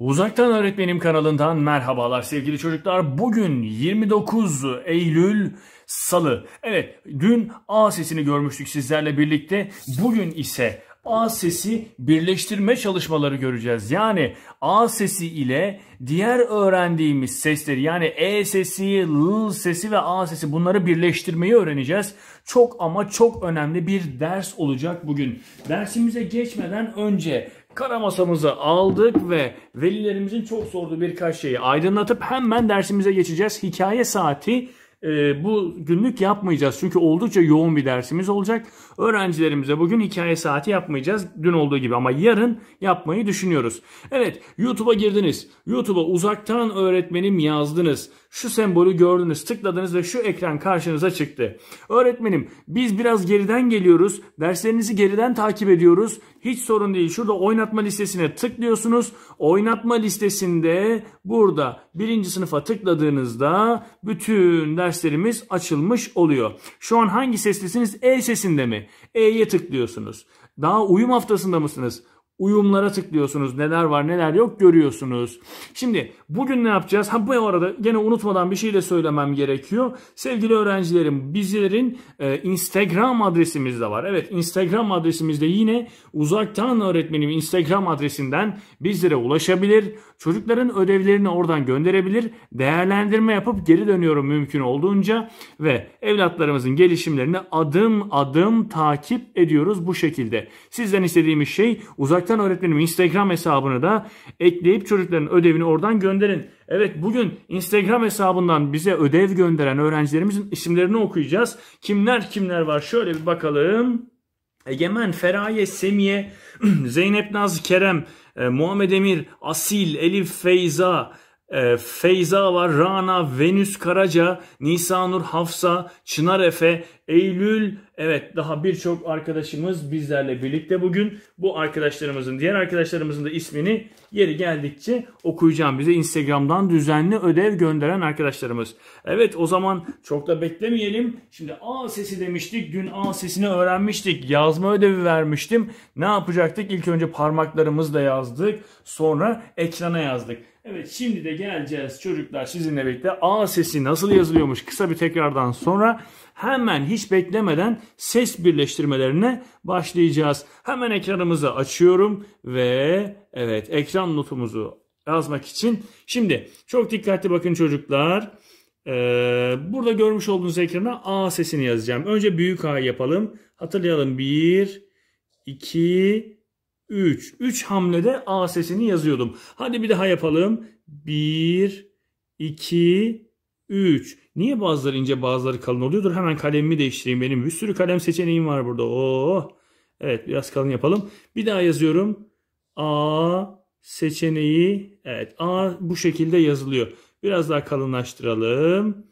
Uzaktan Öğretmenim kanalından merhabalar sevgili çocuklar. Bugün 29 Eylül Salı. Evet dün A sesini görmüştük sizlerle birlikte. Bugün ise A sesi birleştirme çalışmaları göreceğiz. Yani A sesi ile diğer öğrendiğimiz sesleri yani E sesi, L sesi ve A sesi bunları birleştirmeyi öğreneceğiz. Çok ama çok önemli bir ders olacak bugün. Dersimize geçmeden önce kara masamızı aldık ve velilerimizin çok sorduğu birkaç şeyi aydınlatıp hemen dersimize geçeceğiz. Hikaye saati e, bu günlük yapmayacağız. Çünkü oldukça yoğun bir dersimiz olacak. Öğrencilerimize bugün hikaye saati yapmayacağız. Dün olduğu gibi ama yarın yapmayı düşünüyoruz. Evet YouTube'a girdiniz. YouTube'a uzaktan öğretmenim yazdınız. Şu sembolü gördünüz, tıkladınız ve şu ekran karşınıza çıktı. Öğretmenim biz biraz geriden geliyoruz. Derslerinizi geriden takip ediyoruz. Hiç sorun değil. Şurada oynatma listesine tıklıyorsunuz. Oynatma listesinde burada birinci sınıfa tıkladığınızda bütün derslerimiz açılmış oluyor. Şu an hangi sestesiniz? E sesinde mi? E'ye tıklıyorsunuz. Daha uyum haftasında mısınız? uyumlara tıklıyorsunuz. Neler var neler yok görüyorsunuz. Şimdi bugün ne yapacağız? Ha bu arada gene unutmadan bir şey de söylemem gerekiyor. Sevgili öğrencilerim bizlerin e, Instagram adresimiz de var. Evet Instagram adresimizde yine uzaktan öğretmenim Instagram adresinden bizlere ulaşabilir. Çocukların ödevlerini oradan gönderebilir. Değerlendirme yapıp geri dönüyorum mümkün olduğunca ve evlatlarımızın gelişimlerini adım adım takip ediyoruz bu şekilde. Sizden istediğimiz şey uzaktan uzaktan öğretmenim Instagram hesabını da ekleyip çocukların ödevini oradan gönderin. Evet bugün Instagram hesabından bize ödev gönderen öğrencilerimizin isimlerini okuyacağız. Kimler kimler var şöyle bir bakalım. Egemen, Feraye, Semiye, Zeynep Naz, Kerem, e, Muhammed Emir, Asil, Elif, Feyza, e, Feyza var, Rana, Venüs Karaca, Nisanur, Hafsa, Çınar Efe, Eylül, Evet daha birçok arkadaşımız bizlerle birlikte bugün. Bu arkadaşlarımızın diğer arkadaşlarımızın da ismini Yeri geldikçe okuyacağım bize Instagram'dan düzenli ödev gönderen arkadaşlarımız. Evet o zaman çok da beklemeyelim. Şimdi A sesi demiştik. Dün A sesini öğrenmiştik. Yazma ödevi vermiştim. Ne yapacaktık? İlk önce parmaklarımızla yazdık. Sonra ekrana yazdık. Evet şimdi de geleceğiz çocuklar sizinle birlikte A sesi nasıl yazılıyormuş kısa bir tekrardan sonra hemen hiç beklemeden ses birleştirmelerine başlayacağız. Hemen ekranımızı açıyorum ve Evet ekran notumuzu yazmak için. Şimdi çok dikkatli bakın çocuklar. Ee, burada görmüş olduğunuz ekrana A sesini yazacağım. Önce büyük A yapalım. Hatırlayalım. 1, 2, 3. 3 hamlede A sesini yazıyordum. Hadi bir daha yapalım. 1, 2, 3. Niye bazıları ince bazıları kalın oluyordur? Hemen kalemimi değiştireyim. Benim bir sürü kalem seçeneğim var burada. Oo. Oh. Evet biraz kalın yapalım. Bir daha yazıyorum. A seçeneği evet A bu şekilde yazılıyor. Biraz daha kalınlaştıralım.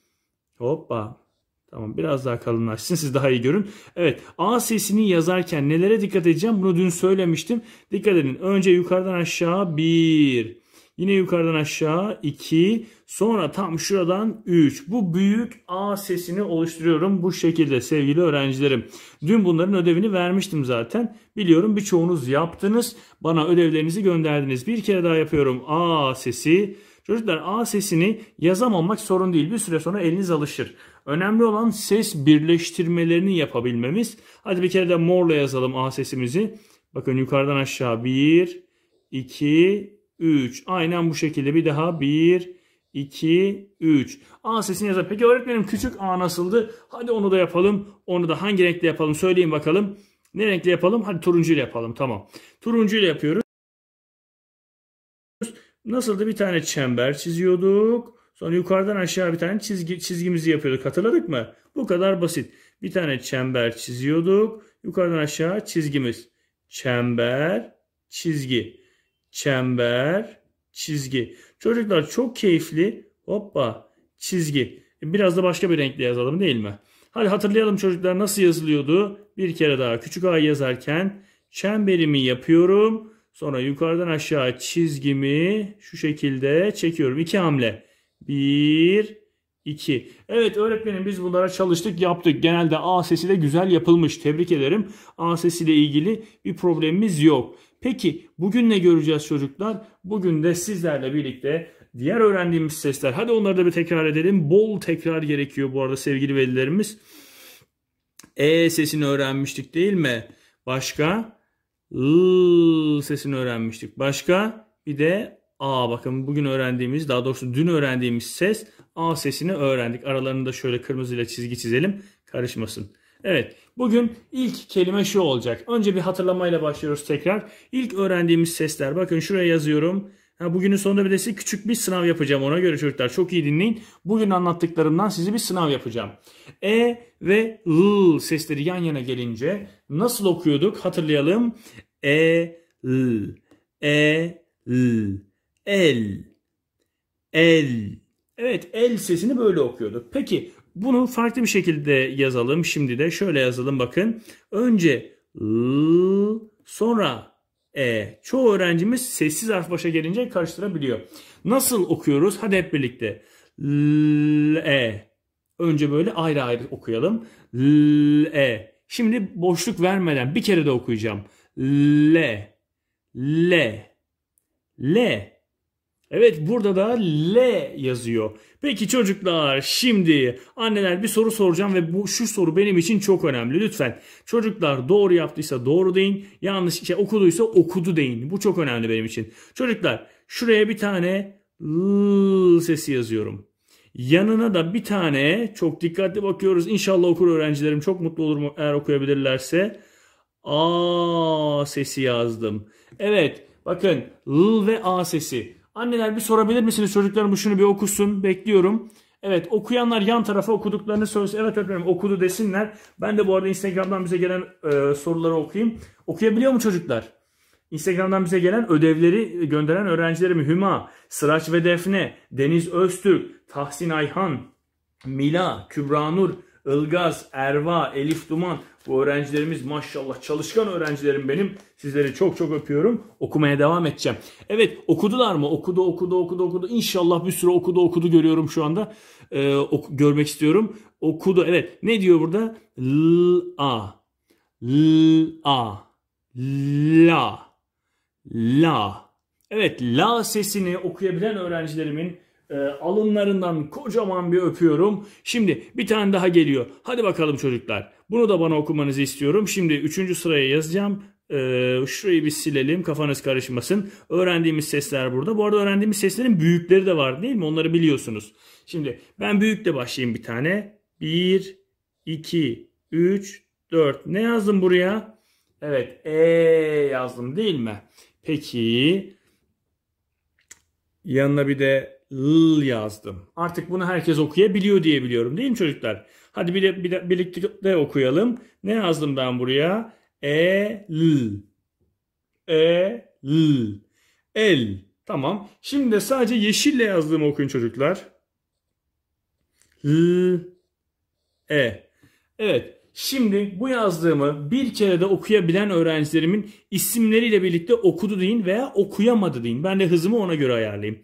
Hoppa. Tamam biraz daha kalınlaşsın siz daha iyi görün. Evet A sesini yazarken nelere dikkat edeceğim? Bunu dün söylemiştim. Dikkat edin. Önce yukarıdan aşağı bir. Yine yukarıdan aşağı 2. Sonra tam şuradan 3. Bu büyük A sesini oluşturuyorum bu şekilde sevgili öğrencilerim. Dün bunların ödevini vermiştim zaten. Biliyorum birçoğunuz yaptınız. Bana ödevlerinizi gönderdiniz. Bir kere daha yapıyorum. A sesi. Çocuklar A sesini yazamamak sorun değil. Bir süre sonra eliniz alışır. Önemli olan ses birleştirmelerini yapabilmemiz. Hadi bir kere de morla yazalım A sesimizi. Bakın yukarıdan aşağı 1, 2, 3. Aynen bu şekilde bir daha 1, 2, 3. A sesini yazalım. Peki öğretmenim küçük A nasıldı? Hadi onu da yapalım. Onu da hangi renkle yapalım? Söyleyin bakalım. Ne renkle yapalım? Hadi turuncuyla yapalım. Tamam. Turuncuyla yapıyoruz. Nasıldı? Bir tane çember çiziyorduk. Sonra yukarıdan aşağı bir tane çizgi, çizgimizi yapıyorduk. Hatırladık mı? Bu kadar basit. Bir tane çember çiziyorduk. Yukarıdan aşağı çizgimiz. Çember, çizgi çember, çizgi. Çocuklar çok keyifli. Hoppa çizgi. E, biraz da başka bir renkle yazalım değil mi? Hadi hatırlayalım çocuklar nasıl yazılıyordu. Bir kere daha küçük A yazarken çemberimi yapıyorum. Sonra yukarıdan aşağı çizgimi şu şekilde çekiyorum. İki hamle. Bir, iki. Evet öğretmenim biz bunlara çalıştık yaptık. Genelde A sesi de güzel yapılmış. Tebrik ederim. A sesiyle ilgili bir problemimiz yok. Peki bugün ne göreceğiz çocuklar? Bugün de sizlerle birlikte diğer öğrendiğimiz sesler. Hadi onları da bir tekrar edelim. Bol tekrar gerekiyor bu arada sevgili velilerimiz. E sesini öğrenmiştik değil mi? Başka? L sesini öğrenmiştik. Başka? Bir de A bakın bugün öğrendiğimiz daha doğrusu dün öğrendiğimiz ses A sesini öğrendik. Aralarını da şöyle kırmızıyla çizgi çizelim karışmasın. Evet, bugün ilk kelime şu olacak. Önce bir hatırlamayla başlıyoruz tekrar. İlk öğrendiğimiz sesler. Bakın şuraya yazıyorum. Ha, bugünün sonunda bir de size küçük bir sınav yapacağım. Ona göre çocuklar çok iyi dinleyin. Bugün anlattıklarımdan sizi bir sınav yapacağım. E ve L sesleri yan yana gelince nasıl okuyorduk hatırlayalım. E, L, E, L, El, El. Evet el sesini böyle okuyorduk. Peki bunu farklı bir şekilde yazalım. Şimdi de şöyle yazalım bakın. Önce l sonra e. Çoğu öğrencimiz sessiz harf başa gelince karıştırabiliyor. Nasıl okuyoruz? Hadi hep birlikte. L e. Önce böyle ayrı ayrı okuyalım. L e. Şimdi boşluk vermeden bir kere de okuyacağım. L L L Evet burada da L yazıyor. Peki çocuklar şimdi anneler bir soru soracağım ve bu şu soru benim için çok önemli lütfen. Çocuklar doğru yaptıysa doğru deyin. Yanlış şey okuduysa okudu deyin. Bu çok önemli benim için. Çocuklar şuraya bir tane L sesi yazıyorum. Yanına da bir tane çok dikkatli bakıyoruz. İnşallah okur öğrencilerim. Çok mutlu olurum eğer okuyabilirlerse. A sesi yazdım. Evet bakın L ve A sesi. Anneler bir sorabilir misiniz çocuklarım şunu bir okusun bekliyorum. Evet okuyanlar yan tarafa okuduklarını söylesin. Evet öğretmenim okudu desinler. Ben de bu arada Instagram'dan bize gelen e, soruları okuyayım. Okuyabiliyor mu çocuklar? Instagram'dan bize gelen ödevleri gönderen öğrencilerim Hüma, Sıraç ve Defne, Deniz Öztürk, Tahsin Ayhan, Mila, Kübra Nur, Ilgaz, Erva, Elif Duman bu öğrencilerimiz maşallah çalışkan öğrencilerim benim. Sizleri çok çok öpüyorum. Okumaya devam edeceğim. Evet okudular mı? Okudu okudu okudu okudu. İnşallah bir sürü okudu okudu görüyorum şu anda. Ee, ok görmek istiyorum. Okudu evet. Ne diyor burada? L-a. L-a. La. La. Evet la sesini okuyabilen öğrencilerimin e, alınlarından kocaman bir öpüyorum. Şimdi bir tane daha geliyor. Hadi bakalım çocuklar. Bunu da bana okumanızı istiyorum. Şimdi üçüncü sıraya yazacağım. Ee, şurayı bir silelim kafanız karışmasın. Öğrendiğimiz sesler burada. Bu arada öğrendiğimiz seslerin büyükleri de var değil mi? Onları biliyorsunuz. Şimdi ben büyükle başlayayım bir tane. 1, 2, 3, 4. Ne yazdım buraya? Evet E yazdım değil mi? Peki yanına bir de l yazdım. Artık bunu herkes okuyabiliyor diye biliyorum değil mi çocuklar? Hadi bir, bir, birlikte de okuyalım. Ne yazdım ben buraya? E l. E l. El. Tamam. Şimdi de sadece yeşille yazdığımı okuyun çocuklar. L. E. Evet. Şimdi bu yazdığımı bir kere de okuyabilen öğrencilerimin isimleriyle birlikte okudu deyin veya okuyamadı deyin. Ben de hızımı ona göre ayarlayayım.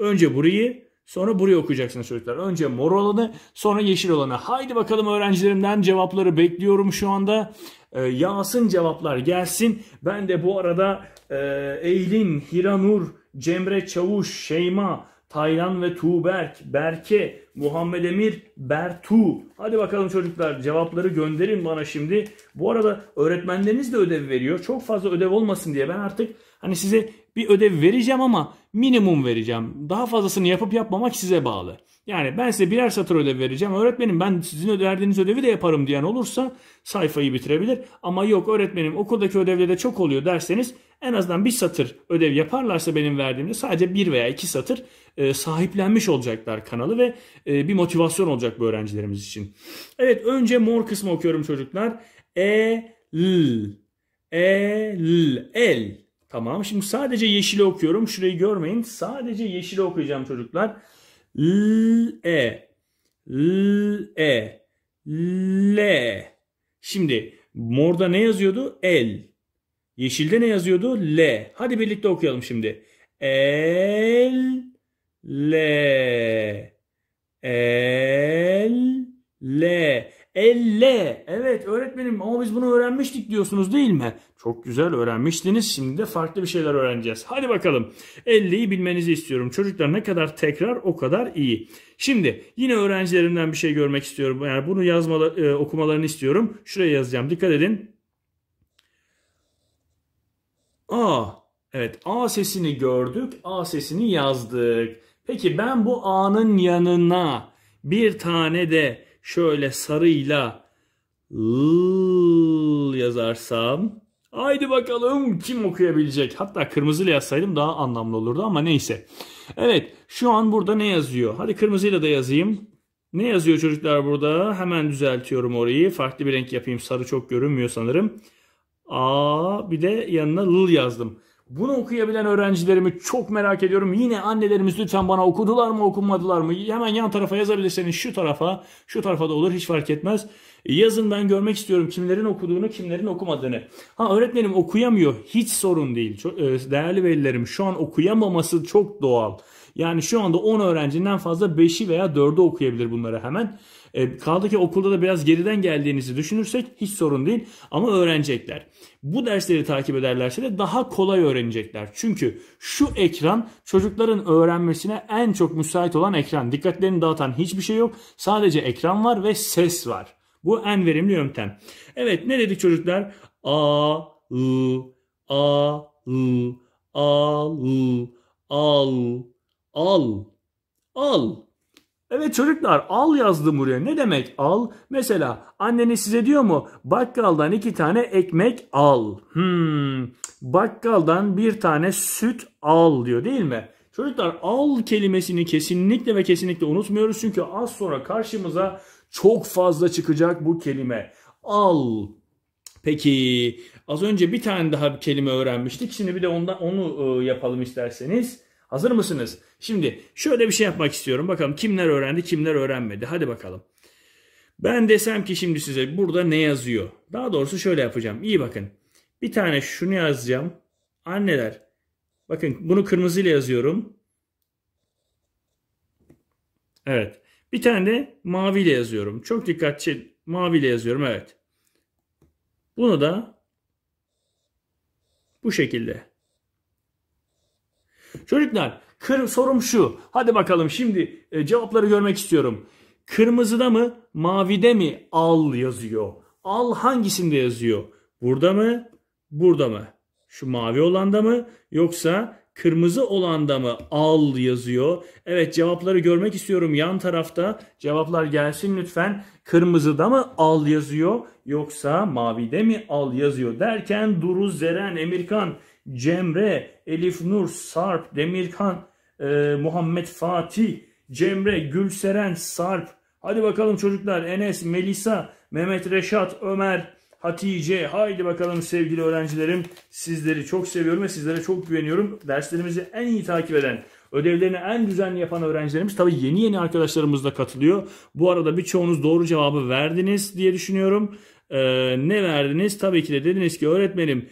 Önce burayı sonra burayı okuyacaksınız çocuklar. Önce mor olanı sonra yeşil olanı. Haydi bakalım öğrencilerimden cevapları bekliyorum şu anda. E, ee, yağsın cevaplar gelsin. Ben de bu arada e, Eylin, Hiranur, Cemre Çavuş, Şeyma, Taylan ve Tuğberk, Berke, Muhammed Emir, Bertu. Hadi bakalım çocuklar cevapları gönderin bana şimdi. Bu arada öğretmenleriniz de ödev veriyor. Çok fazla ödev olmasın diye ben artık hani size bir ödev vereceğim ama minimum vereceğim. Daha fazlasını yapıp yapmamak size bağlı. Yani ben size birer satır ödev vereceğim. Öğretmenim ben sizin verdiğiniz ödevi de yaparım diyen olursa sayfayı bitirebilir. Ama yok öğretmenim okuldaki ödevlerde çok oluyor derseniz en azından bir satır ödev yaparlarsa benim verdiğimde sadece bir veya iki satır e, sahiplenmiş olacaklar kanalı ve e, bir motivasyon olacak bu öğrencilerimiz için. Evet önce mor kısmı okuyorum çocuklar. E, l, e, l, el. Tamam şimdi sadece yeşili okuyorum. Şurayı görmeyin. Sadece yeşili okuyacağım çocuklar. L, E, L, E, L. E. Şimdi morda ne yazıyordu? El. Yeşilde ne yazıyordu? L. Hadi birlikte okuyalım şimdi. El, L, e El, L. Elle. Evet öğretmenim ama biz bunu öğrenmiştik diyorsunuz değil mi? Çok güzel öğrenmiştiniz. Şimdi de farklı bir şeyler öğreneceğiz. Hadi bakalım. 50'yi bilmenizi istiyorum. Çocuklar ne kadar tekrar o kadar iyi. Şimdi yine öğrencilerimden bir şey görmek istiyorum. Yani bunu yazmalar, e, okumalarını istiyorum. Şuraya yazacağım. Dikkat edin. A. Evet A sesini gördük. A sesini yazdık. Peki ben bu A'nın yanına bir tane de şöyle sarıyla l yazarsam haydi bakalım kim okuyabilecek. Hatta kırmızıyla yazsaydım daha anlamlı olurdu ama neyse. Evet şu an burada ne yazıyor? Hadi kırmızıyla da yazayım. Ne yazıyor çocuklar burada? Hemen düzeltiyorum orayı. Farklı bir renk yapayım. Sarı çok görünmüyor sanırım. A bir de yanına l yazdım. Bunu okuyabilen öğrencilerimi çok merak ediyorum. Yine annelerimiz lütfen bana okudular mı okumadılar mı? Hemen yan tarafa yazabilirseniz şu tarafa, şu tarafa da olur hiç fark etmez. Yazın ben görmek istiyorum kimlerin okuduğunu, kimlerin okumadığını. Ha öğretmenim okuyamıyor. Hiç sorun değil. Çok, e, değerli velilerim şu an okuyamaması çok doğal. Yani şu anda 10 öğrencinden fazla 5'i veya 4'ü okuyabilir bunları hemen. E, kaldı ki okulda da biraz geriden geldiğinizi düşünürsek hiç sorun değil ama öğrenecekler bu dersleri takip ederlerse de daha kolay öğrenecekler. Çünkü şu ekran çocukların öğrenmesine en çok müsait olan ekran. Dikkatlerini dağıtan hiçbir şey yok. Sadece ekran var ve ses var. Bu en verimli yöntem. Evet ne dedik çocuklar? A, ı, a, ı, al, al, al, al. Evet çocuklar al yazdım buraya. Ne demek al? Mesela anneniz size diyor mu bakkaldan iki tane ekmek al. Hmm, bakkaldan bir tane süt al diyor değil mi? Çocuklar al kelimesini kesinlikle ve kesinlikle unutmuyoruz. Çünkü az sonra karşımıza çok fazla çıkacak bu kelime. Al. Peki az önce bir tane daha bir kelime öğrenmiştik. Şimdi bir de ondan, onu e, yapalım isterseniz. Hazır mısınız? Şimdi şöyle bir şey yapmak istiyorum. Bakalım kimler öğrendi, kimler öğrenmedi. Hadi bakalım. Ben desem ki şimdi size burada ne yazıyor? Daha doğrusu şöyle yapacağım. İyi bakın. Bir tane şunu yazacağım. Anneler. Bakın bunu kırmızıyla yazıyorum. Evet. Bir tane de maviyle yazıyorum. Çok dikkatli maviyle yazıyorum. Evet. Bunu da bu şekilde. Çocuklar kır, sorum şu. Hadi bakalım şimdi e, cevapları görmek istiyorum. Kırmızıda mı mavide mi al yazıyor. Al hangisinde yazıyor? Burada mı? Burada mı? Şu mavi olanda mı? Yoksa kırmızı olanda mı al yazıyor? Evet cevapları görmek istiyorum yan tarafta. Cevaplar gelsin lütfen. Kırmızıda mı al yazıyor? Yoksa mavide mi al yazıyor? Derken Duru Zeren Emirkan Cemre, Elif Nur, Sarp, Demirkan, e, Muhammed Fatih, Cemre, Gülseren, Sarp. Hadi bakalım çocuklar Enes, Melisa, Mehmet Reşat, Ömer, Hatice. Haydi bakalım sevgili öğrencilerim. Sizleri çok seviyorum ve sizlere çok güveniyorum. Derslerimizi en iyi takip eden, ödevlerini en düzenli yapan öğrencilerimiz tabii yeni yeni arkadaşlarımız da katılıyor. Bu arada birçoğunuz doğru cevabı verdiniz diye düşünüyorum. Ee, ne verdiniz? Tabii ki de dediniz ki öğretmenim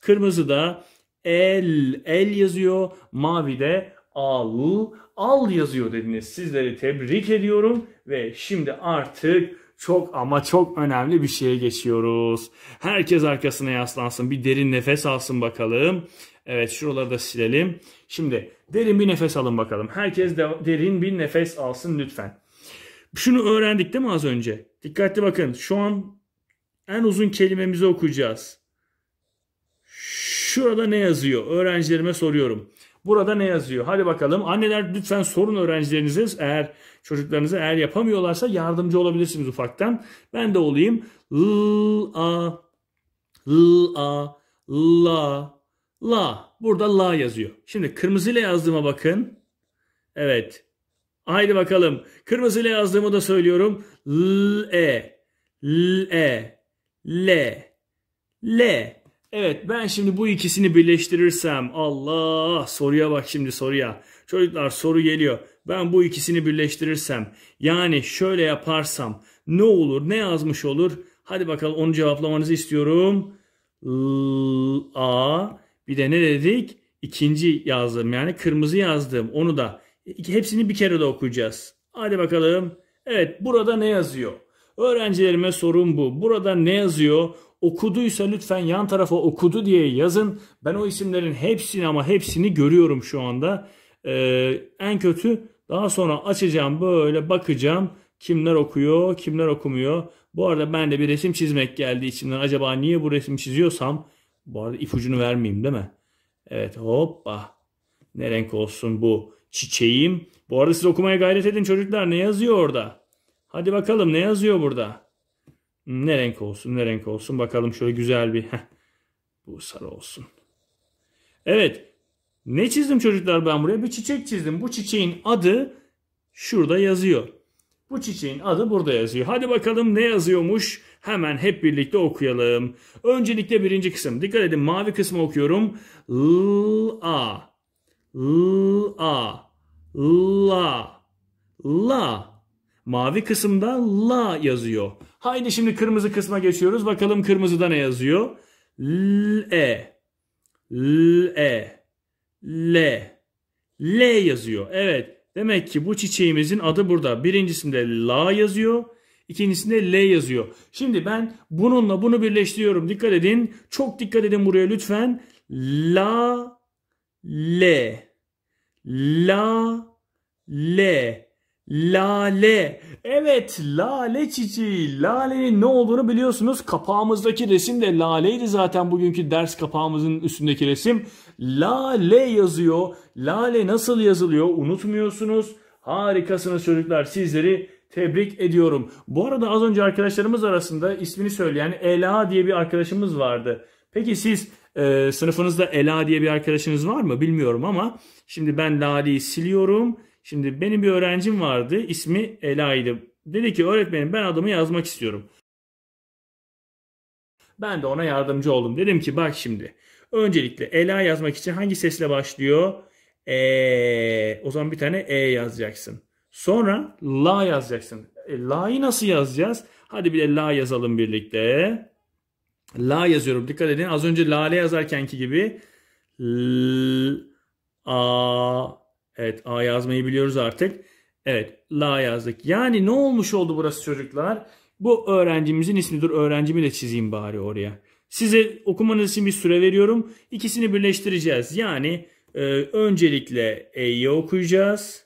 kırmızıda el. El yazıyor. Mavi de al. Al yazıyor dediniz. Sizleri tebrik ediyorum. Ve şimdi artık çok ama çok önemli bir şeye geçiyoruz. Herkes arkasına yaslansın. Bir derin nefes alsın bakalım. Evet şuraları da silelim. Şimdi derin bir nefes alın bakalım. Herkes de derin bir nefes alsın lütfen. Şunu öğrendik değil mi az önce? Dikkatli bakın. Şu an en uzun kelimemizi okuyacağız. Şurada ne yazıyor? Öğrencilerime soruyorum. Burada ne yazıyor? Hadi bakalım. Anneler lütfen sorun öğrencilerinize eğer çocuklarınızı eğer yapamıyorlarsa yardımcı olabilirsiniz ufaktan. Ben de olayım. L a L a la la. Burada la yazıyor. Şimdi kırmızıyla yazdığıma bakın. Evet. Haydi bakalım. Kırmızıyla yazdığımı da söylüyorum. L e L e L L Evet ben şimdi bu ikisini birleştirirsem Allah soruya bak şimdi soruya. Çocuklar soru geliyor. Ben bu ikisini birleştirirsem yani şöyle yaparsam ne olur ne yazmış olur? Hadi bakalım onu cevaplamanızı istiyorum. L A bir de ne dedik? İkinci yazdım yani kırmızı yazdım onu da hepsini bir kere de okuyacağız. Hadi bakalım. Evet burada ne yazıyor? Öğrencilerime sorun bu. Burada ne yazıyor? Okuduysa lütfen yan tarafa okudu diye yazın. Ben o isimlerin hepsini ama hepsini görüyorum şu anda. Ee, en kötü daha sonra açacağım böyle bakacağım kimler okuyor kimler okumuyor. Bu arada ben de bir resim çizmek geldi içimden. Acaba niye bu resim çiziyorsam bu arada ipucunu vermeyeyim değil mi? Evet hoppa. Ne renk olsun bu çiçeğim. Bu arada siz okumaya gayret edin çocuklar ne yazıyor orada? Hadi bakalım ne yazıyor burada? Ne renk olsun ne renk olsun. Bakalım şöyle güzel bir. Heh, bu sarı olsun. Evet. Ne çizdim çocuklar ben buraya? Bir çiçek çizdim. Bu çiçeğin adı şurada yazıyor. Bu çiçeğin adı burada yazıyor. Hadi bakalım ne yazıyormuş? Hemen hep birlikte okuyalım. Öncelikle birinci kısım. Dikkat edin mavi kısmı okuyorum. L-A L-A La La Mavi kısımda la yazıyor. Haydi şimdi kırmızı kısma geçiyoruz. Bakalım kırmızıda ne yazıyor? L e L e L L yazıyor. Evet. Demek ki bu çiçeğimizin adı burada. Birincisinde la yazıyor. İkincisinde L yazıyor. Şimdi ben bununla bunu birleştiriyorum. Dikkat edin. Çok dikkat edin buraya lütfen. La L La L Lale. Evet lale çiçeği. Lalenin ne olduğunu biliyorsunuz. Kapağımızdaki resim de laleydi zaten bugünkü ders kapağımızın üstündeki resim. Lale yazıyor. Lale nasıl yazılıyor unutmuyorsunuz. Harikasınız çocuklar sizleri tebrik ediyorum. Bu arada az önce arkadaşlarımız arasında ismini söyleyen Ela diye bir arkadaşımız vardı. Peki siz e, sınıfınızda Ela diye bir arkadaşınız var mı bilmiyorum ama şimdi ben Lale'yi siliyorum Şimdi benim bir öğrencim vardı. ismi Ela'ydı. Dedi ki öğretmenim ben adımı yazmak istiyorum. Ben de ona yardımcı oldum. Dedim ki bak şimdi. Öncelikle Ela yazmak için hangi sesle başlıyor? E. O zaman bir tane E yazacaksın. Sonra La yazacaksın. E, la'yı nasıl yazacağız? Hadi bir de La yazalım birlikte. La yazıyorum. Dikkat edin. Az önce Lale yazarkenki gibi. L A Evet A yazmayı biliyoruz artık. Evet La yazdık. Yani ne olmuş oldu burası çocuklar? Bu öğrencimizin ismi dur öğrencimi de çizeyim bari oraya. Size okumanız için bir süre veriyorum. İkisini birleştireceğiz. Yani e, öncelikle E'yi okuyacağız.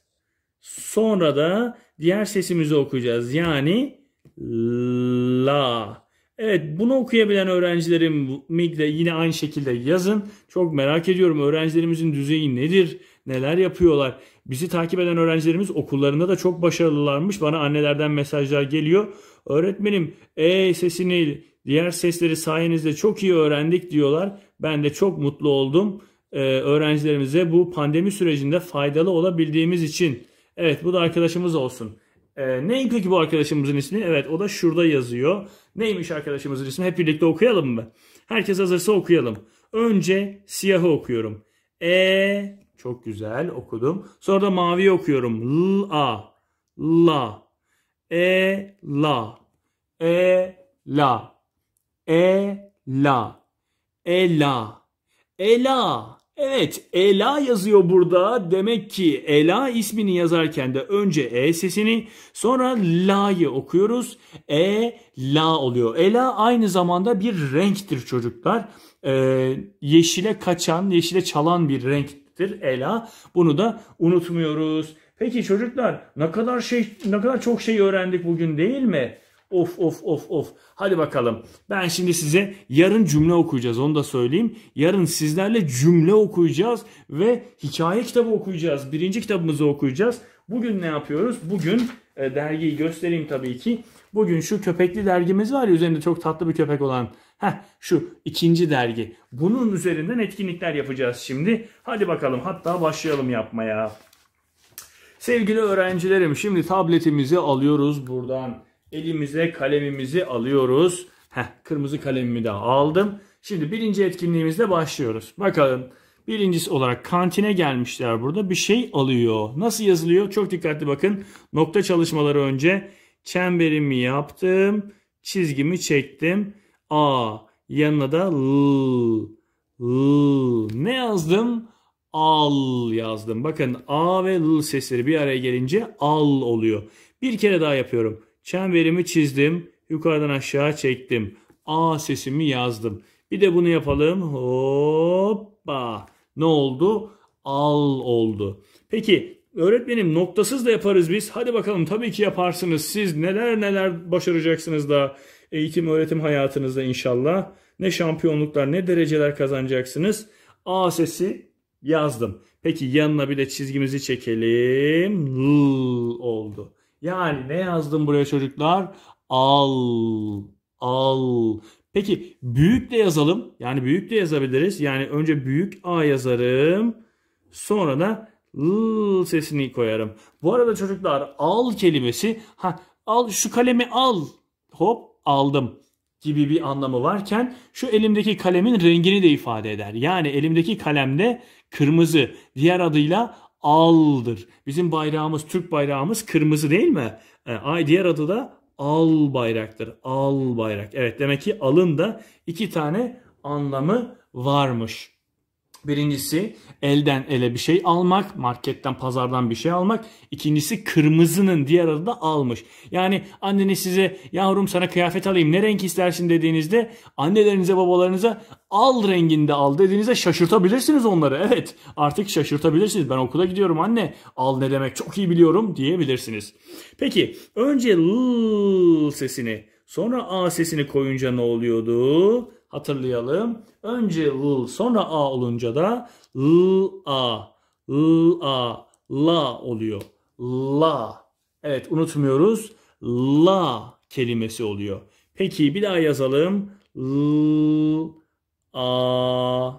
Sonra da diğer sesimizi okuyacağız. Yani La. Evet bunu okuyabilen öğrencilerim MIG'de yine aynı şekilde yazın. Çok merak ediyorum öğrencilerimizin düzeyi nedir? neler yapıyorlar. Bizi takip eden öğrencilerimiz okullarında da çok başarılılarmış. Bana annelerden mesajlar geliyor. Öğretmenim e sesini diğer sesleri sayenizde çok iyi öğrendik diyorlar. Ben de çok mutlu oldum. Ee, öğrencilerimize bu pandemi sürecinde faydalı olabildiğimiz için. Evet bu da arkadaşımız olsun. Ee, neyim peki bu arkadaşımızın ismi? Evet o da şurada yazıyor. Neymiş arkadaşımızın ismi? Hep birlikte okuyalım mı? Herkes hazırsa okuyalım. Önce siyahı okuyorum. E çok güzel okudum. Sonra da mavi okuyorum. La, la, e, la, e, la, e, la, e, la, e, la. Evet, Ela yazıyor burada. Demek ki Ela ismini yazarken de önce E sesini, sonra La'yı okuyoruz. E, La oluyor. Ela aynı zamanda bir renktir çocuklar. Ee, yeşile kaçan, yeşile çalan bir renk demektir ela. Bunu da unutmuyoruz. Peki çocuklar ne kadar şey ne kadar çok şey öğrendik bugün değil mi? Of of of of. Hadi bakalım. Ben şimdi size yarın cümle okuyacağız. Onu da söyleyeyim. Yarın sizlerle cümle okuyacağız ve hikaye kitabı okuyacağız. Birinci kitabımızı okuyacağız. Bugün ne yapıyoruz? Bugün e, dergiyi göstereyim tabii ki. Bugün şu köpekli dergimiz var ya üzerinde çok tatlı bir köpek olan Heh, şu ikinci dergi. Bunun üzerinden etkinlikler yapacağız şimdi. Hadi bakalım hatta başlayalım yapmaya. Sevgili öğrencilerim şimdi tabletimizi alıyoruz buradan. Elimize kalemimizi alıyoruz. Heh, kırmızı kalemimi de aldım. Şimdi birinci etkinliğimizle başlıyoruz. Bakalım birincisi olarak kantine gelmişler burada bir şey alıyor. Nasıl yazılıyor? Çok dikkatli bakın. Nokta çalışmaları önce çemberimi yaptım. Çizgimi çektim A. Yanına da L. L. Ne yazdım? Al yazdım. Bakın A ve L sesleri bir araya gelince al oluyor. Bir kere daha yapıyorum. Çemberimi çizdim. Yukarıdan aşağı çektim. A sesimi yazdım. Bir de bunu yapalım. Hoppa. Ne oldu? Al oldu. Peki öğretmenim noktasız da yaparız biz. Hadi bakalım tabii ki yaparsınız. Siz neler neler başaracaksınız da eğitim öğretim hayatınızda inşallah ne şampiyonluklar ne dereceler kazanacaksınız. A sesi yazdım. Peki yanına bir de çizgimizi çekelim. L oldu. Yani ne yazdım buraya çocuklar? Al. Al. Peki büyük de yazalım. Yani büyük de yazabiliriz. Yani önce büyük A yazarım. Sonra da L sesini koyarım. Bu arada çocuklar al kelimesi ha al şu kalemi al. Hop aldım gibi bir anlamı varken şu elimdeki kalemin rengini de ifade eder. Yani elimdeki kalemde kırmızı diğer adıyla aldır. Bizim bayrağımız Türk bayrağımız kırmızı değil mi? E, ay diğer adı da al bayraktır. Al bayrak. Evet demek ki alın da iki tane anlamı varmış. Birincisi elden ele bir şey almak, marketten pazardan bir şey almak. İkincisi kırmızının diğer adı da almış. Yani anneniz size yavrum sana kıyafet alayım ne renk istersin dediğinizde annelerinize babalarınıza al renginde al dediğinizde şaşırtabilirsiniz onları. Evet artık şaşırtabilirsiniz. Ben okula gidiyorum anne al ne demek çok iyi biliyorum diyebilirsiniz. Peki önce l sesini sonra a sesini koyunca ne oluyordu? hatırlayalım. Önce l sonra a olunca da l a l a la oluyor. La. Evet unutmuyoruz. La kelimesi oluyor. Peki bir daha yazalım. L a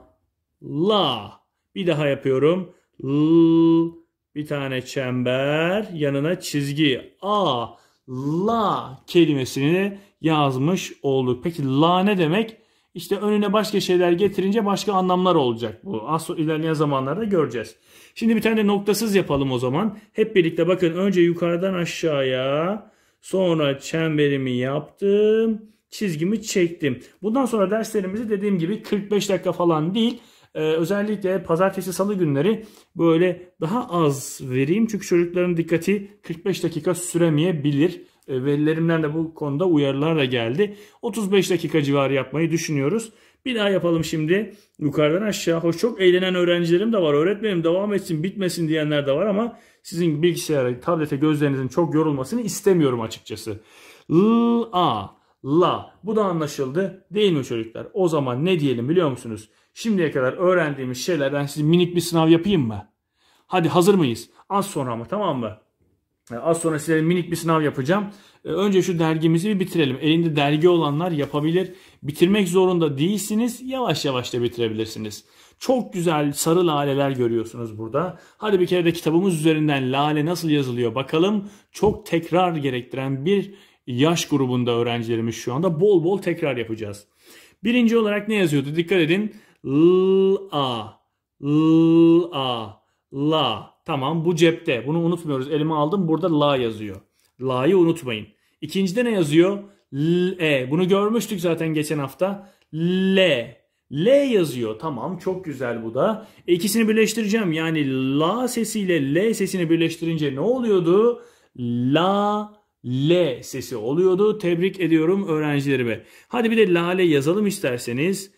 la. Bir daha yapıyorum. L bir tane çember yanına çizgi. A la kelimesini yazmış olduk. Peki la ne demek? İşte önüne başka şeyler getirince başka anlamlar olacak bu. Az ilerleyen zamanlarda göreceğiz. Şimdi bir tane de noktasız yapalım o zaman. Hep birlikte bakın önce yukarıdan aşağıya sonra çemberimi yaptım. Çizgimi çektim. Bundan sonra derslerimizi dediğim gibi 45 dakika falan değil ee, özellikle pazartesi salı günleri böyle daha az vereyim. Çünkü çocukların dikkati 45 dakika süremeyebilir. E, velilerimden de bu konuda uyarılar da geldi. 35 dakika civarı yapmayı düşünüyoruz. Bir daha yapalım şimdi. Yukarıdan aşağı. Hoş çok eğlenen öğrencilerim de var. Öğretmenim devam etsin bitmesin diyenler de var ama sizin bilgisayara, tablete gözlerinizin çok yorulmasını istemiyorum açıkçası. L, A, La. Bu da anlaşıldı değil mi çocuklar? O zaman ne diyelim biliyor musunuz? Şimdiye kadar öğrendiğimiz şeylerden size minik bir sınav yapayım mı? Hadi hazır mıyız? Az sonra mı tamam mı? E, az sonra size minik bir sınav yapacağım. E, önce şu dergimizi bir bitirelim. Elinde dergi olanlar yapabilir. Bitirmek zorunda değilsiniz. Yavaş yavaş da bitirebilirsiniz. Çok güzel sarı laleler görüyorsunuz burada. Hadi bir kere de kitabımız üzerinden lale nasıl yazılıyor bakalım. Çok tekrar gerektiren bir yaş grubunda öğrencilerimiz şu anda. Bol bol tekrar yapacağız. Birinci olarak ne yazıyordu? Dikkat edin. L-a, L-a, La. Tamam bu cepte. Bunu unutmuyoruz. Elime aldım. Burada la yazıyor. La'yı unutmayın. İkincide ne yazıyor? L-E. Bunu görmüştük zaten geçen hafta. L. L yazıyor. Tamam çok güzel bu da. E, ikisini birleştireceğim. Yani la sesiyle L sesini birleştirince ne oluyordu? La L sesi oluyordu. Tebrik ediyorum öğrencilerime. Hadi bir de lale yazalım isterseniz.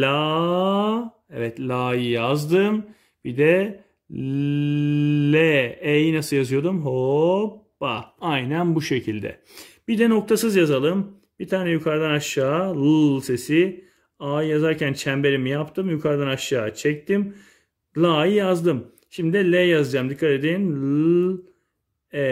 La Evet la'yı yazdım. Bir de L, E'yi nasıl yazıyordum? Hoppa. Aynen bu şekilde. Bir de noktasız yazalım. Bir tane yukarıdan aşağı L sesi. A yazarken çemberimi yaptım. Yukarıdan aşağı çektim. La'yı yazdım. Şimdi L yazacağım. Dikkat edin. L, E,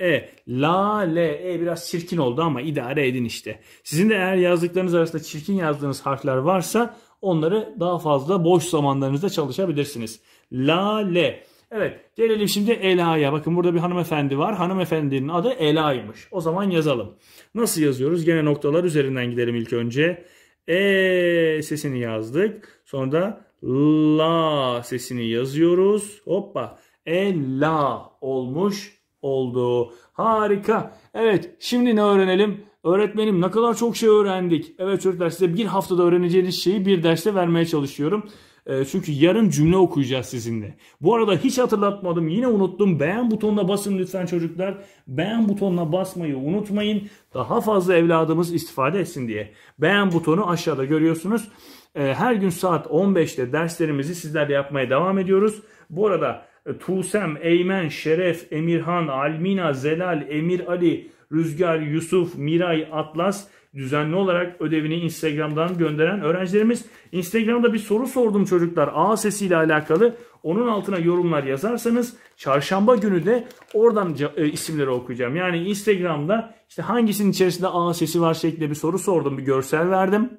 E. La, L, E biraz çirkin oldu ama idare edin işte. Sizin de eğer yazdıklarınız arasında çirkin yazdığınız harfler varsa onları daha fazla boş zamanlarınızda çalışabilirsiniz. Lale. Evet gelelim şimdi Ela'ya. Bakın burada bir hanımefendi var. Hanımefendinin adı Ela'ymış. O zaman yazalım. Nasıl yazıyoruz? Gene noktalar üzerinden gidelim ilk önce. E sesini yazdık. Sonra da la sesini yazıyoruz. Hoppa. Ela olmuş oldu. Harika. Evet şimdi ne öğrenelim? Öğretmenim ne kadar çok şey öğrendik. Evet çocuklar size bir haftada öğreneceğiniz şeyi bir derste vermeye çalışıyorum. Ee, çünkü yarın cümle okuyacağız sizinle. Bu arada hiç hatırlatmadım yine unuttum. Beğen butonuna basın lütfen çocuklar. Beğen butonuna basmayı unutmayın. Daha fazla evladımız istifade etsin diye. Beğen butonu aşağıda görüyorsunuz. Ee, her gün saat 15'te derslerimizi sizlerle yapmaya devam ediyoruz. Bu arada e, Tuğsem, Eymen, Şeref, Emirhan, Almina, Zelal, Emir Ali, Rüzgar, Yusuf, Miray, Atlas düzenli olarak ödevini Instagram'dan gönderen öğrencilerimiz. Instagram'da bir soru sordum çocuklar A sesiyle alakalı. Onun altına yorumlar yazarsanız çarşamba günü de oradan e, isimleri okuyacağım. Yani Instagram'da işte hangisinin içerisinde A sesi var şeklinde bir soru sordum, bir görsel verdim.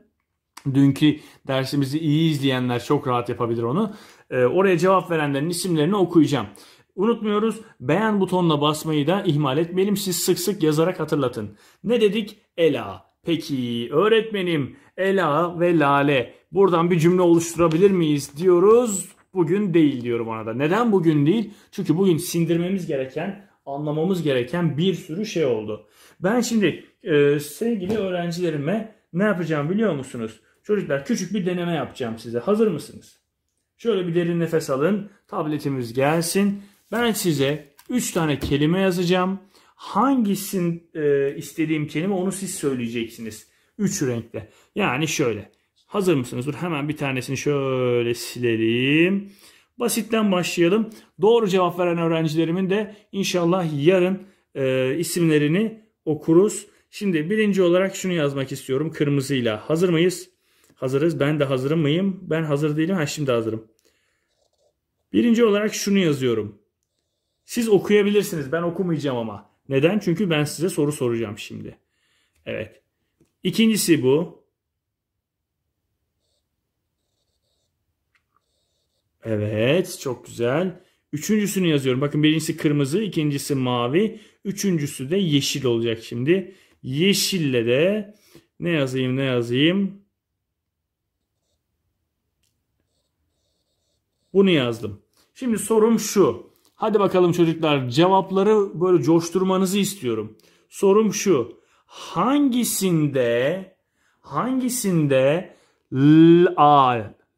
Dünkü dersimizi iyi izleyenler çok rahat yapabilir onu. E, oraya cevap verenlerin isimlerini okuyacağım. Unutmuyoruz beğen butonuna basmayı da ihmal etmeyelim. Siz sık sık yazarak hatırlatın. Ne dedik? Ela, Peki öğretmenim Ela ve Lale buradan bir cümle oluşturabilir miyiz diyoruz. Bugün değil diyorum ona da. Neden bugün değil? Çünkü bugün sindirmemiz gereken, anlamamız gereken bir sürü şey oldu. Ben şimdi e, sevgili öğrencilerime ne yapacağım biliyor musunuz? Çocuklar küçük bir deneme yapacağım size. Hazır mısınız? Şöyle bir derin nefes alın. Tabletimiz gelsin. Ben size 3 tane kelime yazacağım. Hangisini e, istediğim kelime onu siz söyleyeceksiniz. Üç renkte. Yani şöyle. Hazır mısınız? Dur hemen bir tanesini şöyle silelim. Basitten başlayalım. Doğru cevap veren öğrencilerimin de inşallah yarın e, isimlerini okuruz. Şimdi birinci olarak şunu yazmak istiyorum kırmızıyla. Hazır mıyız? Hazırız. Ben de hazırım mıyım? Ben hazır değilim. Ha şimdi hazırım. Birinci olarak şunu yazıyorum. Siz okuyabilirsiniz. Ben okumayacağım ama. Neden? Çünkü ben size soru soracağım şimdi. Evet. İkincisi bu. Evet, çok güzel. Üçüncüsünü yazıyorum. Bakın birincisi kırmızı, ikincisi mavi, üçüncüsü de yeşil olacak şimdi. Yeşille de ne yazayım ne yazayım? Bunu yazdım. Şimdi sorum şu. Hadi bakalım çocuklar cevapları böyle coşturmanızı istiyorum. Sorum şu. Hangisinde hangisinde l a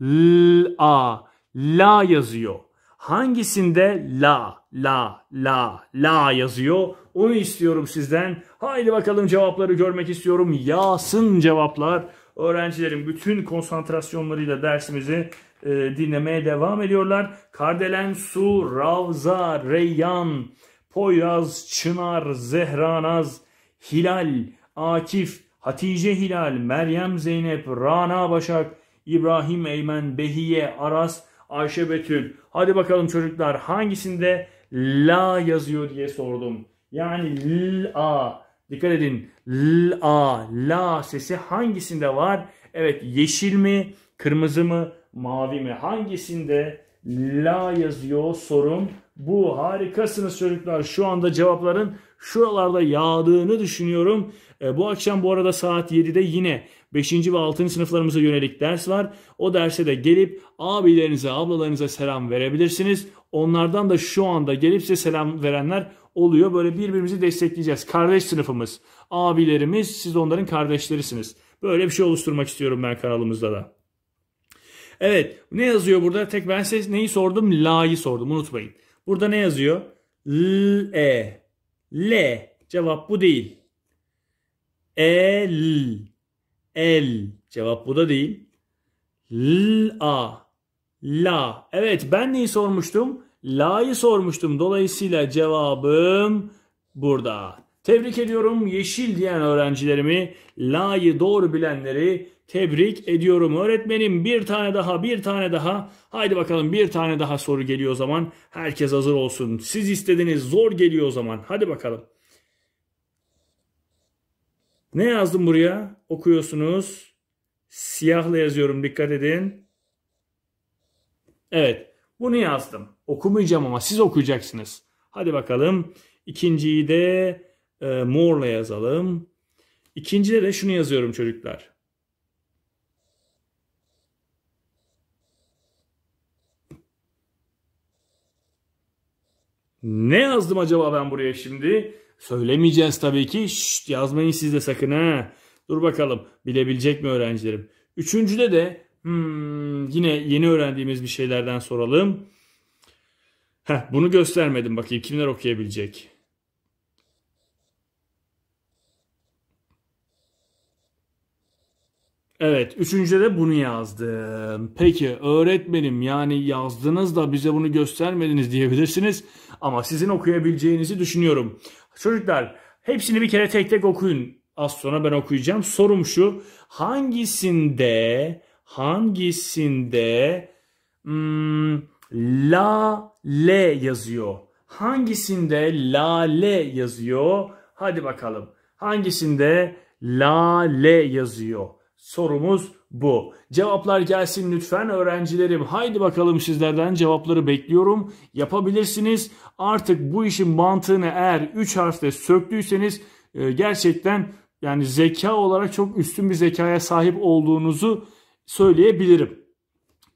l a la yazıyor? Hangisinde la la la la yazıyor? Onu istiyorum sizden. Haydi bakalım cevapları görmek istiyorum. Yağsın cevaplar. Öğrencilerin bütün konsantrasyonlarıyla dersimizi e, dinlemeye devam ediyorlar. Kardelen, Su, Ravza, Reyyan, Poyraz, Çınar, Zehranaz, Hilal, Akif, Hatice Hilal, Meryem Zeynep, Rana Başak, İbrahim Eymen, Behiye, Aras, Ayşe Betül. Hadi bakalım çocuklar hangisinde la yazıyor diye sordum. Yani l a. Dikkat edin. l La, la sesi hangisinde var? Evet yeşil mi, kırmızı mı, mavi mi? Hangisinde la yazıyor sorum bu. Harikasınız çocuklar. Şu anda cevapların şuralarda yağdığını düşünüyorum. E, bu akşam bu arada saat 7'de yine 5. ve 6. sınıflarımıza yönelik ders var. O derse de gelip abilerinize, ablalarınıza selam verebilirsiniz. Onlardan da şu anda gelip size selam verenler oluyor. Böyle birbirimizi destekleyeceğiz. Kardeş sınıfımız, abilerimiz, siz onların kardeşlerisiniz. Böyle bir şey oluşturmak istiyorum ben kanalımızda da. Evet ne yazıyor burada? Tek ben size neyi sordum? La'yı sordum unutmayın. Burada ne yazıyor? L, E. L. Cevap bu değil. E, L. El. Cevap bu da değil. L, A. La. Evet ben neyi sormuştum? La'yı sormuştum. Dolayısıyla cevabım burada. Tebrik ediyorum yeşil diyen öğrencilerimi, La'yı doğru bilenleri Tebrik ediyorum öğretmenim. Bir tane daha, bir tane daha. Haydi bakalım bir tane daha soru geliyor o zaman. Herkes hazır olsun. Siz istediğiniz zor geliyor o zaman. Hadi bakalım. Ne yazdım buraya? Okuyorsunuz. Siyahla yazıyorum. Dikkat edin. Evet. Bunu yazdım. Okumayacağım ama siz okuyacaksınız. Hadi bakalım. İkinciyi de e, morla yazalım. İkincide de şunu yazıyorum çocuklar. Ne yazdım acaba ben buraya şimdi? Söylemeyeceğiz tabii ki. Şşt yazmayın siz de sakın ha. Dur bakalım bilebilecek mi öğrencilerim? Üçüncüde de hmm, yine yeni öğrendiğimiz bir şeylerden soralım. Heh, bunu göstermedim bakayım kimler okuyabilecek. Evet, üçüncüde de bunu yazdım. Peki öğretmenim yani yazdınız da bize bunu göstermediniz diyebilirsiniz ama sizin okuyabileceğinizi düşünüyorum. Çocuklar hepsini bir kere tek tek okuyun. Az sonra ben okuyacağım. Sorum şu. Hangisinde hangisinde hmm, la le yazıyor? Hangisinde la le yazıyor? Hadi bakalım. Hangisinde la le yazıyor? Sorumuz bu. Cevaplar gelsin lütfen öğrencilerim. Haydi bakalım sizlerden cevapları bekliyorum. Yapabilirsiniz. Artık bu işin mantığını eğer 3 harfte söktüyseniz e, gerçekten yani zeka olarak çok üstün bir zekaya sahip olduğunuzu söyleyebilirim.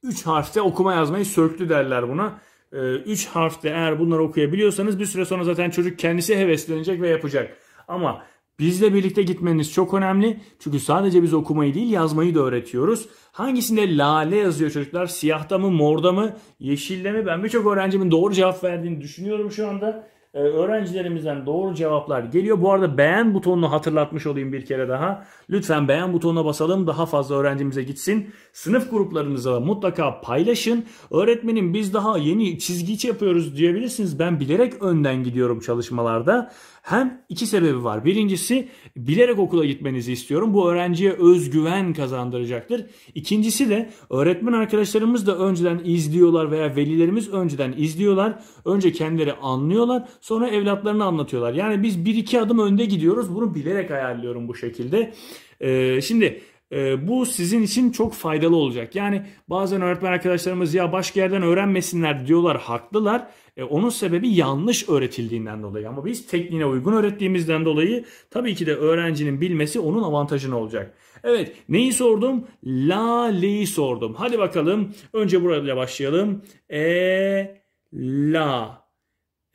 3 harfte okuma yazmayı söktü derler buna. 3 e, harfte eğer bunları okuyabiliyorsanız bir süre sonra zaten çocuk kendisi heveslenecek ve yapacak. Ama Bizle birlikte gitmeniz çok önemli. Çünkü sadece biz okumayı değil yazmayı da öğretiyoruz. Hangisinde lale yazıyor çocuklar? Siyahta mı, morda mı, yeşilde mi? Ben birçok öğrencimin doğru cevap verdiğini düşünüyorum şu anda. Ee, öğrencilerimizden doğru cevaplar geliyor. Bu arada beğen butonunu hatırlatmış olayım bir kere daha. Lütfen beğen butonuna basalım daha fazla öğrencimize gitsin. Sınıf gruplarınıza mutlaka paylaşın. Öğretmenim biz daha yeni çizgi yapıyoruz diyebilirsiniz. Ben bilerek önden gidiyorum çalışmalarda. Hem iki sebebi var. Birincisi bilerek okula gitmenizi istiyorum. Bu öğrenciye özgüven kazandıracaktır. İkincisi de öğretmen arkadaşlarımız da önceden izliyorlar veya velilerimiz önceden izliyorlar. Önce kendileri anlıyorlar. Sonra evlatlarını anlatıyorlar. Yani biz bir iki adım önde gidiyoruz. Bunu bilerek ayarlıyorum bu şekilde. Ee, şimdi ee, bu sizin için çok faydalı olacak. Yani bazen öğretmen arkadaşlarımız ya başka yerden öğrenmesinler diyorlar haklılar. E, onun sebebi yanlış öğretildiğinden dolayı. Ama biz tekniğine uygun öğrettiğimizden dolayı tabii ki de öğrencinin bilmesi onun avantajına olacak. Evet neyi sordum? La li sordum. Hadi bakalım önce burayla başlayalım. E la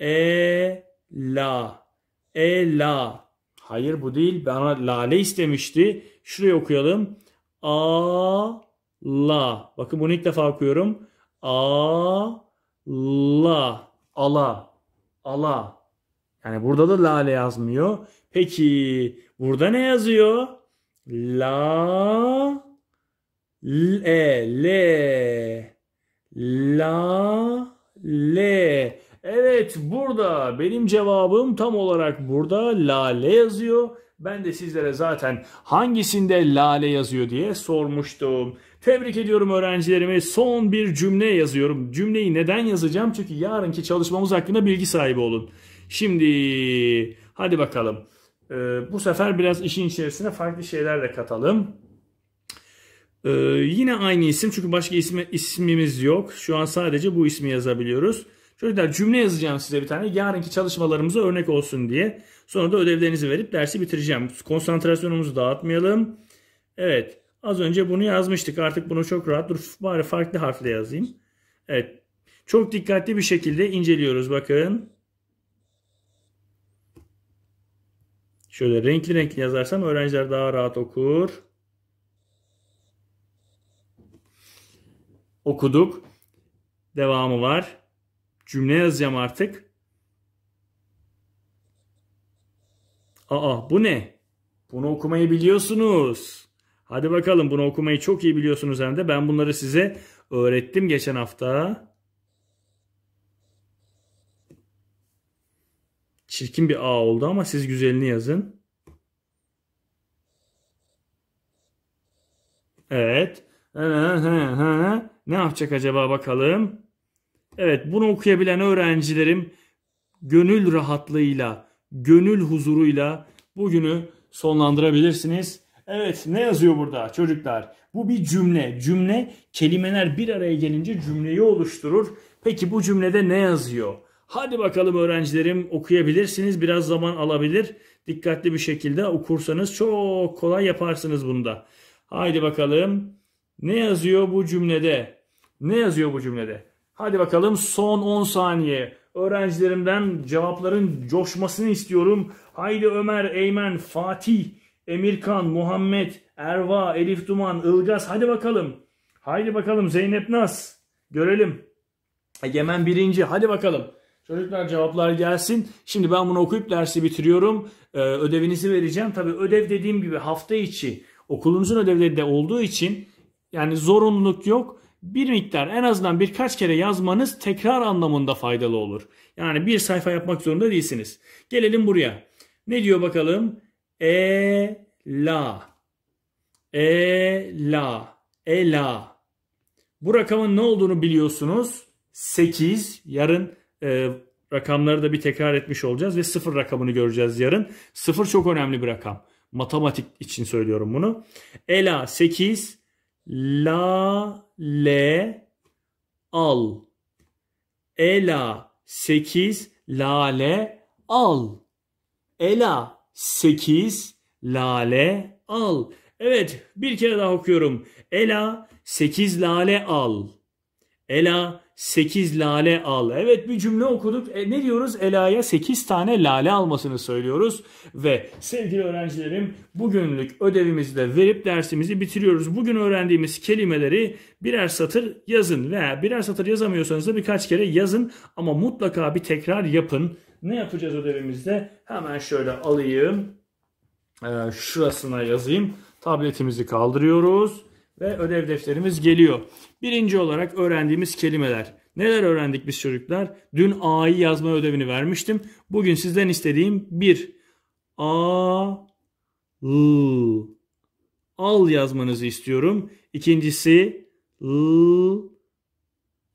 e la e la Hayır bu değil. Bana lale istemişti. Şuraya okuyalım. A la. Bakın bunu ilk defa okuyorum. A la. Ala. Ala. Yani burada da lale yazmıyor. Peki burada ne yazıyor? La le le la le Evet burada benim cevabım tam olarak burada lale yazıyor. Ben de sizlere zaten hangisinde lale yazıyor diye sormuştum. Tebrik ediyorum öğrencilerimi. Son bir cümle yazıyorum. Cümleyi neden yazacağım? Çünkü yarınki çalışmamız hakkında bilgi sahibi olun. Şimdi hadi bakalım. Ee, bu sefer biraz işin içerisine farklı şeyler de katalım. Ee, yine aynı isim çünkü başka ismi, ismimiz yok. Şu an sadece bu ismi yazabiliyoruz. Çocuklar cümle yazacağım size bir tane. Yarınki çalışmalarımıza örnek olsun diye. Sonra da ödevlerinizi verip dersi bitireceğim. Konsantrasyonumuzu dağıtmayalım. Evet. Az önce bunu yazmıştık. Artık bunu çok rahat. Dur bari farklı harfle yazayım. Evet. Çok dikkatli bir şekilde inceliyoruz. Bakın. Şöyle renkli renkli yazarsam öğrenciler daha rahat okur. Okuduk. Devamı var. Cümle yazacağım artık. Aa bu ne? Bunu okumayı biliyorsunuz. Hadi bakalım bunu okumayı çok iyi biliyorsunuz hem de. Ben bunları size öğrettim geçen hafta. Çirkin bir A oldu ama siz güzelini yazın. Evet. Ne yapacak acaba bakalım? Evet bunu okuyabilen öğrencilerim gönül rahatlığıyla, gönül huzuruyla bugünü sonlandırabilirsiniz. Evet ne yazıyor burada çocuklar? Bu bir cümle. Cümle kelimeler bir araya gelince cümleyi oluşturur. Peki bu cümlede ne yazıyor? Hadi bakalım öğrencilerim okuyabilirsiniz. Biraz zaman alabilir. Dikkatli bir şekilde okursanız çok kolay yaparsınız bunda. Haydi bakalım. Ne yazıyor bu cümlede? Ne yazıyor bu cümlede? Hadi bakalım son 10 saniye. Öğrencilerimden cevapların coşmasını istiyorum. Haydi Ömer, Eymen, Fatih, Emirkan, Muhammed, Erva, Elif Duman, Ilgaz. Hadi bakalım. Haydi bakalım Zeynep Naz. Görelim. Egemen birinci. Hadi bakalım. Çocuklar cevaplar gelsin. Şimdi ben bunu okuyup dersi bitiriyorum. Ee, ödevinizi vereceğim. Tabii ödev dediğim gibi hafta içi okulunuzun ödevleri de olduğu için yani zorunluluk yok bir miktar en azından birkaç kere yazmanız tekrar anlamında faydalı olur. Yani bir sayfa yapmak zorunda değilsiniz. Gelelim buraya. Ne diyor bakalım? E la. E la. E la. Bu rakamın ne olduğunu biliyorsunuz. 8 yarın e, rakamları da bir tekrar etmiş olacağız ve sıfır rakamını göreceğiz yarın. Sıfır çok önemli bir rakam. Matematik için söylüyorum bunu. Ela 8, La, le, al. Ela 8, lale, al. Ela 8, lale, al. Evet bir kere daha okuyorum. Ela 8 lale al. Ela 8 lale al. Evet bir cümle okuduk. E, ne diyoruz? Ela'ya 8 tane lale almasını söylüyoruz. Ve sevgili öğrencilerim bugünlük ödevimizi de verip dersimizi bitiriyoruz. Bugün öğrendiğimiz kelimeleri birer satır yazın veya birer satır yazamıyorsanız da birkaç kere yazın ama mutlaka bir tekrar yapın. Ne yapacağız ödevimizde? Hemen şöyle alayım. Ee, şurasına yazayım. Tabletimizi kaldırıyoruz ve ödev defterimiz geliyor. Birinci olarak öğrendiğimiz kelimeler. Neler öğrendik biz çocuklar? Dün A'yı yazma ödevini vermiştim. Bugün sizden istediğim bir A L al yazmanızı istiyorum. İkincisi L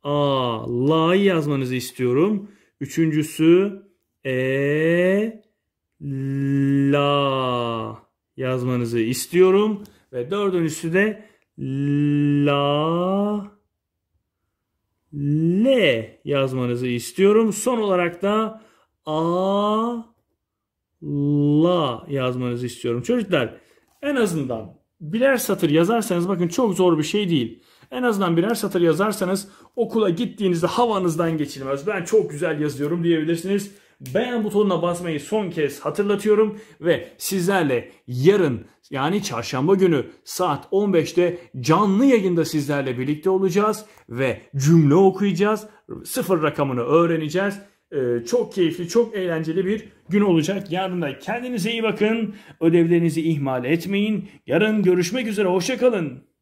A La'yı yazmanızı istiyorum. Üçüncüsü E La yazmanızı istiyorum. Ve dördüncüsü de la le yazmanızı istiyorum. Son olarak da A La yazmanızı istiyorum. Çocuklar en azından birer satır yazarsanız bakın çok zor bir şey değil. En azından birer satır yazarsanız okula gittiğinizde havanızdan geçilmez. Ben çok güzel yazıyorum diyebilirsiniz beğen butonuna basmayı son kez hatırlatıyorum ve sizlerle yarın yani çarşamba günü saat 15'te canlı yayında sizlerle birlikte olacağız ve cümle okuyacağız. Sıfır rakamını öğreneceğiz. Ee, çok keyifli, çok eğlenceli bir gün olacak. Yarın da kendinize iyi bakın. Ödevlerinizi ihmal etmeyin. Yarın görüşmek üzere. Hoşçakalın.